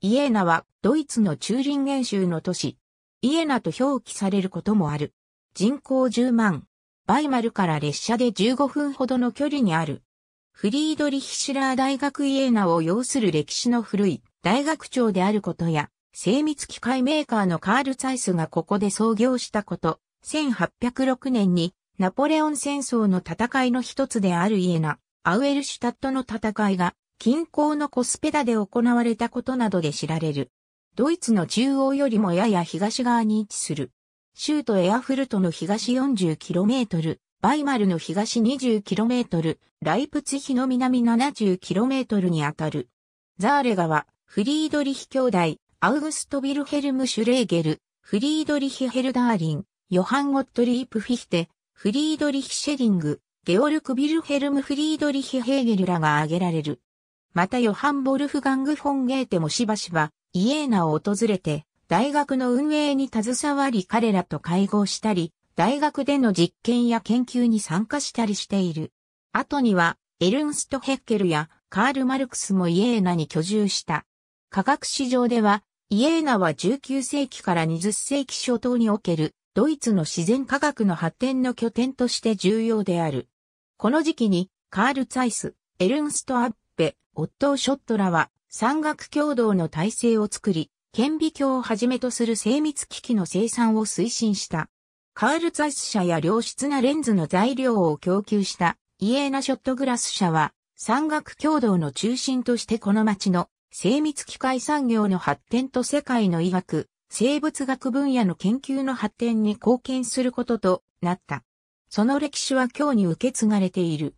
イエーナはドイツのチューリンゲン州の都市。イエナと表記されることもある。人口10万。バイマルから列車で15分ほどの距離にある。フリードリヒシュラー大学イエーナを要する歴史の古い大学長であることや、精密機械メーカーのカール・ツァイスがここで創業したこと、1806年にナポレオン戦争の戦いの一つであるイエナ、アウエルシュタットの戦いが近郊のコスペダで行われたことなどで知られる。ドイツの中央よりもやや東側に位置する。州都エアフルトの東 40km、バイマルの東 20km、ライプツヒの南 70km にあたる。ザーレ川、フリードリヒ兄弟、アウグスト・ビルヘルム・シュレーゲル、フリードリヒ・ヘルダーリン、ヨハン・ゴットリープ・フィヒテ、フリードリヒ・シェリング、ゲオルク・ビルヘルム・フリードリヒ・ヘーゲルらが挙げられる。またヨハン・ボルフガング・フォンゲーテもしばしば、イエーナを訪れて、大学の運営に携わり彼らと会合したり、大学での実験や研究に参加したりしている。後には、エルンスト・ヘッケルやカール・マルクスもイエーナに居住した。科学史上では、イエーナは19世紀から20世紀初頭におけるドイツの自然科学の発展の拠点として重要である。この時期にカール・ツァイス、エルンスト・アッオットー・ショットらは、山岳共同の体制を作り、顕微鏡をはじめとする精密機器の生産を推進した。カールザイス社や良質なレンズの材料を供給したイエーナショットグラス社は山岳共同の中心としてこの町の精密機械産業の発展と世界の医学、生物学分野の研究の発展に貢献することとなった。その歴史は今日に受け継がれている。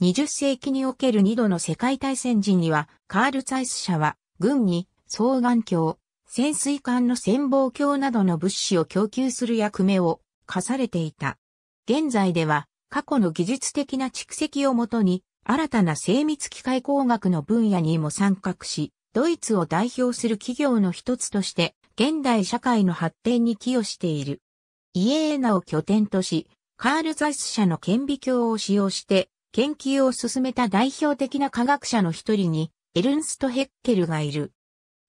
20世紀における二度の世界大戦時には、カール・ザイス社は、軍に、双眼鏡、潜水艦の潜望鏡などの物資を供給する役目を課されていた。現在では、過去の技術的な蓄積をもとに、新たな精密機械工学の分野にも参画し、ドイツを代表する企業の一つとして、現代社会の発展に寄与している。イエーナを拠点とし、カール・ザイス社の顕微鏡を使用して、研究を進めた代表的な科学者の一人に、エルンスト・ヘッケルがいる。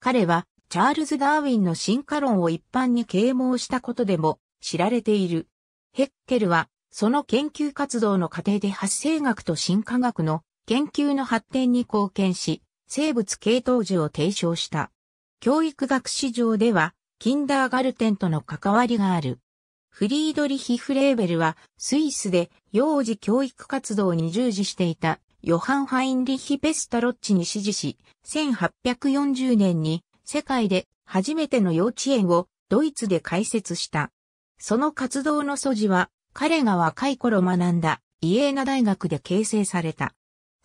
彼は、チャールズ・ダーウィンの進化論を一般に啓蒙したことでも知られている。ヘッケルは、その研究活動の過程で発生学と進化学の研究の発展に貢献し、生物系統樹を提唱した。教育学史上では、キンダーガルテンとの関わりがある。フリードリヒ・フレーベルは、スイスで幼児教育活動に従事していた、ヨハン・ハインリヒ・ペスタロッチに指示し、1840年に世界で初めての幼稚園をドイツで開設した。その活動の素地は、彼が若い頃学んだイエーナ大学で形成された。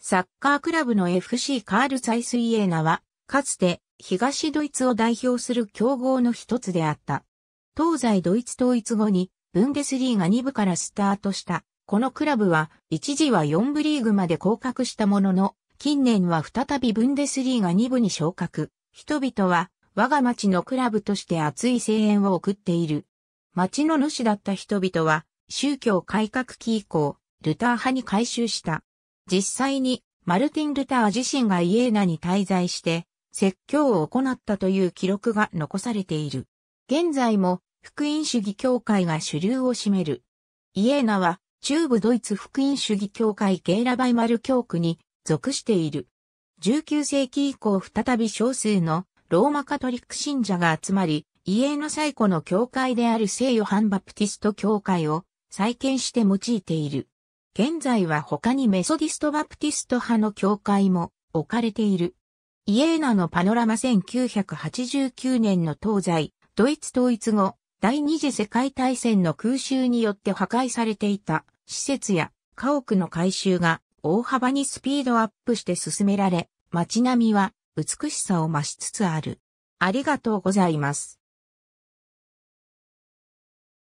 サッカークラブの FC カール・サイス・イエーナは、かつて東ドイツを代表する強豪の一つであった。東西ドイツ統一後に、ブンデスリーガ2部からスタートした。このクラブは、一時は4部リーグまで降格したものの、近年は再びブンデスリーガ2部に昇格。人々は、我が町のクラブとして熱い声援を送っている。町の主だった人々は、宗教改革期以降、ルター派に改修した。実際に、マルティン・ルター自身がイエーナに滞在して、説教を行ったという記録が残されている。現在も、福音主義協会が主流を占める。イエーナは中部ドイツ福音主義協会ゲーラバイマル教区に属している。19世紀以降再び少数のローマカトリック信者が集まり、イエーナ最古の教会である聖ヨハンバプティスト教会を再建して用いている。現在は他にメソディストバプティスト派の教会も置かれている。イエーナのパノラマ1989年の東西、ドイツ統一後、第二次世界大戦の空襲によって破壊されていた施設や家屋の改修が大幅にスピードアップして進められ、街並みは美しさを増しつつある。ありがとうございます。